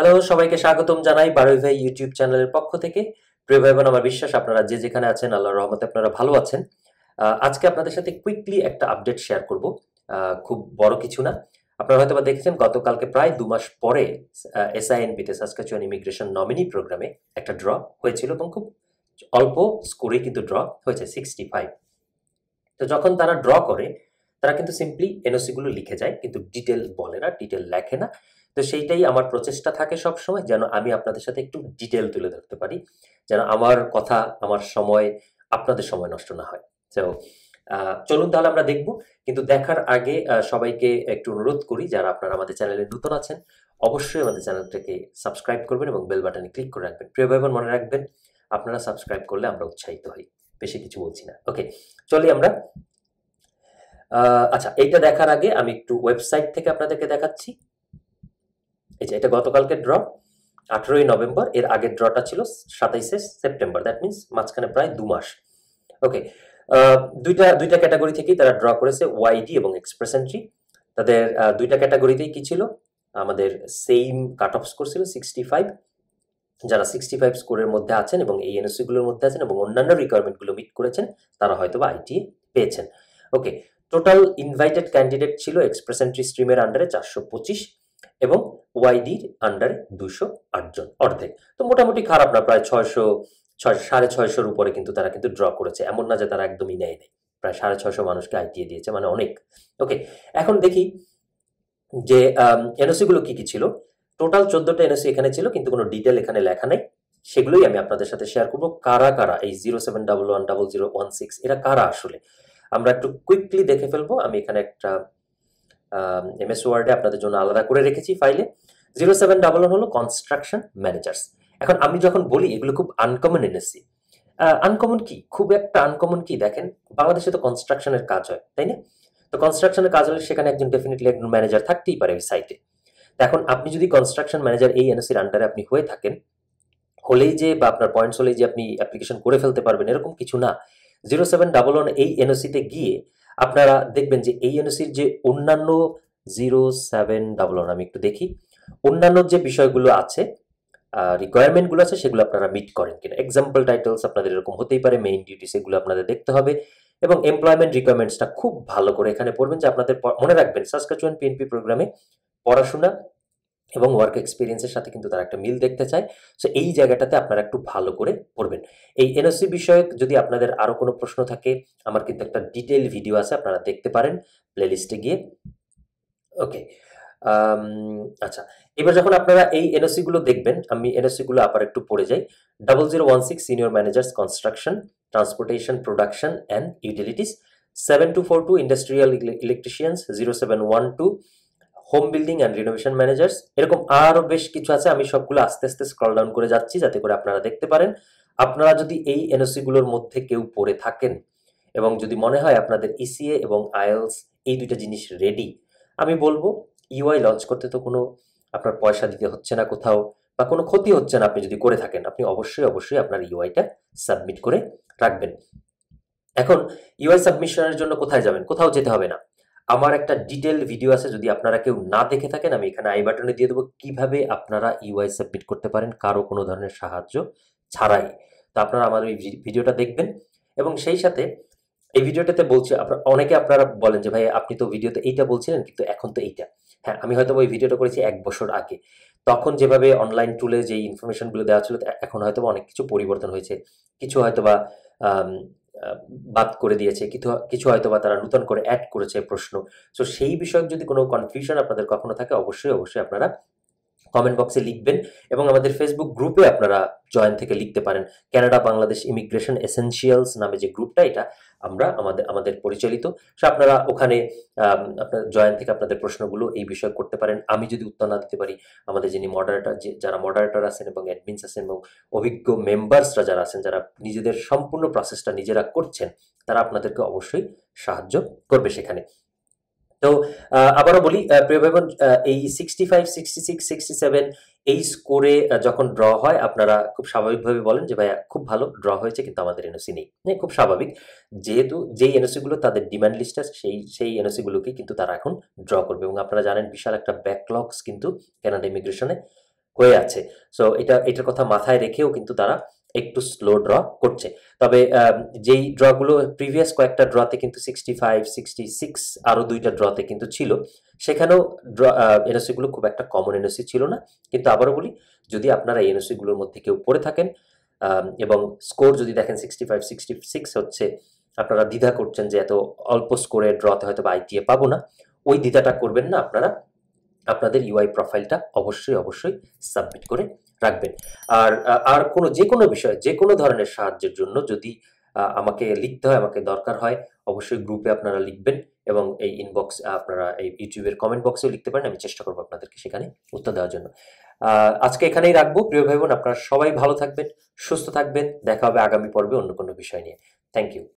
hello সবাইকে স্বাগতম জানাই বারুই ভাই ইউটিউব চ্যানেলের পক্ষ থেকে প্রিয় ভাই আমার বিশ্বাস আপনারা যে যেখানে আছেন আল্লাহর রহমতে আপনারা ভালো আছেন আজকে আপনাদের সাথে কুইকলি একটা আপডেট শেয়ার করব খুব বড় কিছু না আপনারা হয়তোবা দেখেছেন গতকালকে প্রায় দু মাস পরে এসআইএনপিতে সাসকাচুয়ান ইমিগ্রেশন নমিনি প্রোগ্রামে একটা ড্র হয়েছিল এবং খুব অল্প স্কোরে কিন্তু ড্র হয়েছে সিক্সটি ফাইভ তো যখন তারা ড্র করে তারা কিন্তু সিম্পলি এনওসিগুলো লিখে যায় কিন্তু ডিটেল বলে না ডিটেল লেখে না তো সেইটাই আমার প্রচেষ্টা থাকে সব সময় যেন আমি আপনাদের সাথে একটু ডিটেল তুলে ধরতে পারি যেন আমার কথা আমার সময় আপনাদের সময় নষ্ট না হয় তো চলুন তাহলে আমরা দেখব কিন্তু দেখার আগে সবাইকে একটু অনুরোধ করি যারা আপনারা আমাদের চ্যানেলে নতুন আছেন অবশ্যই আমাদের চ্যানেলটাকে সাবস্ক্রাইব করবেন এবং বেল বাটনে ক্লিক করে রাখবেন প্রিয় ভাইবোন মনে রাখবেন আপনারা সাবস্ক্রাইব করলে আমরা উৎসাহিত হই বেশি কিছু বলছি না ওকে চলি আমরা আচ্ছা এইটা দেখার আগে আমি একটু ওয়েবসাইট থেকে আপনাদেরকে দেখাচ্ছি এই যে এটা গতকালকে ড্র আঠেরোই নভেম্বর এর আগের ড্রটা ছিল সাতাইশে সেপ্টেম্বর দ্যাট মিনস মাঝখানে প্রায় দু মাস ওকে দুইটা দুইটা ক্যাটাগরি থেকেই তারা ড্র করেছে ওয়াইডি এবং এক্সপ্রেস এন্ট্রি তাদের দুইটা ক্যাটাগরিতেই কি ছিল আমাদের সেম কাট অফ স্কোর ছিল সিক্সটি ফাইভ যারা সিক্সটি ফাইভ স্কোরের মধ্যে আছেন এবং এই এনএসসিগুলোর মধ্যে আছেন এবং অন্যান্য রিকোয়ারমেন্টগুলো মিট করেছেন তারা হয়তো বা আইটি পেয়েছেন ওকে টোটাল ইনভাইটেড ক্যান্ডিডেট ছিল এক্সপ্রেস এন্ট্রি স্ট্রিমের আন্ডারে চারশো পঁচিশ এবং ওয়াইডির আন্ডারে দুশো আটজন অর্ধেক তো মোটামুটি খারাপ না প্রায় ছয়শো ছয় সাড়ে ছয়শোর উপরে কিন্তু তারা কিন্তু ড্র করেছে এমন না যে তারা একদমই নেয় নেই প্রায় সাড়ে ছয়শো মানুষকে আইটিয়ে দিয়েছে মানে অনেক ওকে এখন দেখি যে এনওসিগুলো কী কী ছিল টোটাল চোদ্দোটা এনওসি এখানে ছিল কিন্তু কোনো ডিটেল এখানে লেখা নেই সেগুলোই আমি আপনাদের সাথে শেয়ার করবো কারা কারা এই zero seven double one double zero one six এরা কারা আসলে আমরা একটু কুইকলি দেখে ফেলবো আমি এখানে একটা এমএস ওয়ার্ডে আপনাদের জন্য আলাদা করে রেখেছি ফাইলে জিরো সেভেন ডাবল ওয়ান হলো কনস্ট্রাকশন ম্যানেজার্স এখন আমি যখন বলি এগুলো খুব আনকমন এনেছি আনকমন কি খুব একটা আনকমন কি দেখেন বাংলাদেশে তো কনস্ট্রাকশনের কাজ হয় তাই না তো কনস্ট্রাকশনের কাজ হলে সেখানে একজন ডেফিনেটলি একজন ম্যানেজার থাকতেই পারে ওই সাইটে এখন আপনি যদি কনস্ট্রাকশন ম্যানেজার এই এনএসির আন্ডারে আপনি হয়ে থাকেন হলেই যে বা আপনার পয়েন্টস হলেই যে আপনি অ্যাপ্লিকেশন করে ফেলতে পারবেন এরকম কিছু না জিরো সেভেন ডাবল ওয়ান এই এনওসিতে গিয়ে আপনারা দেখবেন যে এই এনওসির যে অন্যান্য জিরো সেভেন ডাবল ওয়ান আমি একটু দেখি অন্যান্য যে বিষয়গুলো আছে রিকোয়ারমেন্টগুলো আছে সেগুলো আপনারা মিট করেন কিনা এক্সাম্পল টাইটেলস আপনাদের এরকম হতেই পারে মেইন ডিউটিস এগুলো আপনাদের দেখতে হবে এবং এমপ্লয়মেন্ট রিকোয়ারমেন্টসটা খুব ভালো করে এখানে পড়বেন যে আপনাদের মনে রাখবেন সাসকাচুয়ান পিএনপি প্রোগ্রামে পড়াশোনা এবং ওয়ার্ক এক্সপিরিয়েন্সের সাথে কিন্তু তারা একটা মিল দেখতে চায় সো এই জায়গাটাতে আপনারা একটু ভালো করে পড়বেন এই এনওসি বিষয়ক যদি আপনাদের আরও কোনো প্রশ্ন থাকে আমার কিন্তু একটা ডিটেল ভিডিও আছে আপনারা দেখতে পারেন প্লেলিস্টে গিয়ে ওকে আচ্ছা এবার যখন আপনারা এই এনওসিগুলো দেখবেন আমি এনওসিগুলো আবার একটু পড়ে যাই double zero one six senior managers construction transportation production and utilities seven two four two industrial electricians zero seven one two home building and renovation managers এরকম আরও বেশ কিছু আছে আমি সবগুলো আস্তে আস্তে স্ক্রল ডাউন করে যাচ্ছি যাতে করে আপনারা দেখতে পারেন আপনারা যদি এই এনওসিগুলোর মধ্যে কেউ পড়ে থাকেন এবং যদি মনে হয় আপনাদের ইসিএ e এবং আইএলস এই দুইটা জিনিস রেডি আমি বলবো ইউআই লঞ্চ করতে তো কোনো আপনার পয়সা দিতে হচ্ছে না কোথাও বা কোনো ক্ষতি হচ্ছে না আপনি যদি করে থাকেন আপনি অবশ্যই অবশ্যই আপনার ইউআইটা সাবমিট করে রাখবেন এখন ইউআই সাবমিশনের জন্য কোথায় যাবেন কোথাও যেতে হবে না আমার একটা ডিটেল ভিডিও আছে যদি আপনারা কেউ না দেখে থাকেন আমি এখানে আই বাটনে দিয়ে দেবো কিভাবে আপনারা ইউআই e সাবমিট করতে পারেন কারো কোনো ধরনের সাহায্য ছাড়াই তো আপনারা আমার এই ভিডিওটা দেখবেন এবং সেই সাথে এই ভিডিওটাতে বলছি আপনার অনেকে আপনারা বলেন যে ভাই আপনি তো ভিডিওতে এইটা বলছিলেন কিন্তু এখন তো এইটা হ্যাঁ আমি হয়তো ওই ভিডিওটা করেছি এক বছর আগে তখন যেভাবে অনলাইন টুলে যে ইনফরমেশনগুলো দেওয়া ছিল এখন হয়তো অনেক কিছু পরিবর্তন হয়েছে কিছু হয়তো বা বাদ করে দিয়েছে কিছু কিছু হয়তো বা তারা নতুন করে অ্যাড করেছে প্রশ্ন সো সেই বিষয়ক যদি কোনো কনফিউশন আপনাদের কখনো থাকে অবশ্যই অবশ্যই আপনারা কমেন্ট বক্সে লিখবেন এবং আমাদের ফেসবুক গ্রুপে আপনারা জয়েন থেকে লিখতে পারেন ক্যানাডা বাংলাদেশ ইমিগ্রেশন এসেনশিয়ালস নামে যে গ্রুপটা এটা আমরা আমাদের আমাদের পরিচালিত সে আপনারা ওখানে আপনার জয়েন থেকে আপনাদের প্রশ্নগুলো এই বিষয়ে করতে পারেন আমি যদি উত্তর না দিতে পারি আমাদের যিনি মডারেটার যে যারা মডারেটার আছেন এবং অ্যাডমিনস আছেন এবং অভিজ্ঞ মেম্বার্সরা যারা আছেন যারা নিজেদের সম্পূর্ণ প্রসেসটা নিজেরা করছেন তারা আপনাদেরকে অবশ্যই সাহায্য করবে সেখানে তো আবারও বলি প্রিয় ভাই বোন এই sixty five sixty six sixty seven এই স্কোরে যখন ড্র হয় আপনারা খুব স্বাভাবিকভাবে বলেন যে ভাইয়া খুব ভালো ড্র হয়েছে কিন্তু আমাদের এনওসি নেই হ্যাঁ, খুব স্বাভাবিক যেহেতু যেই এনওসিগুলো তাদের ডিমান্ড লিস্ট আছে সেই সেই এনওসিগুলোকে কিন্তু তারা এখন ড্র করবে এবং আপনারা জানেন বিশাল একটা ব্যাকলগস কিন্তু ক্যানাডা ইমিগ্রেশনে হয়ে আছে সো এটা এটার কথা মাথায় রেখেও কিন্তু তারা একটু স্লো ড্র করছে তবে যেই ড্রগুলো প্রিভিয়াস কয়েকটা ড্রতে কিন্তু সিক্সটি ফাইভ সিক্সটি সিক্স আরও দুইটা ড্রতে কিন্তু ছিল সেখানেও ড্র এনওসিগুলো খুব একটা কমন এনওসি ছিল না কিন্তু আবারও বলি যদি আপনারা এনওসিগুলোর মধ্যে কেউ পড়ে থাকেন এবং স্কোর যদি দেখেন সিক্সটি ফাইভ সিক্সটি সিক্স হচ্ছে আপনারা দ্বিধা করছেন যে এত অল্প স্কোরে ড্রতে হয়তো বা আইটিএ পাবো না ওই দ্বিধাটা করবেন না আপনারা আপনাদের ইউআই প্রোফাইলটা অবশ্যই অবশ্যই সাবমিট করে রাখবেন আর আর কোনো যে কোনো বিষয়ে যে কোনো ধরনের সাহায্যের জন্য যদি আমাকে লিখতে হয় আমাকে দরকার হয় অবশ্যই গ্রুপে আপনারা লিখবেন এবং এই ইনবক্স আপনারা এই ইউটিউবের কমেন্ট বক্সেও লিখতে পারেন আমি চেষ্টা করবো আপনাদেরকে সেখানে উত্তর দেওয়ার জন্য আজকে এখানেই রাখবো প্রিয় ভাই বোন আপনারা সবাই ভালো থাকবেন সুস্থ থাকবেন দেখা হবে আগামী পর্বে অন্য কোনো বিষয় নিয়ে থ্যাংক ইউ